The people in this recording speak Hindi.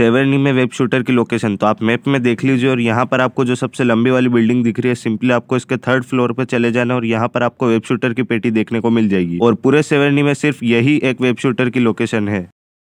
सेवरनी में वेब शूटर की लोकेशन तो आप मैप में देख लीजिए और यहाँ पर आपको जो सबसे लंबी वाली बिल्डिंग दिख रही है सिंपली आपको इसके थर्ड फ्लोर पर चले जाना और यहाँ पर आपको वेब शूटर की पेटी देखने को मिल जाएगी और पूरे सेवरनी में सिर्फ यही एक वेब शूटर की लोकेशन है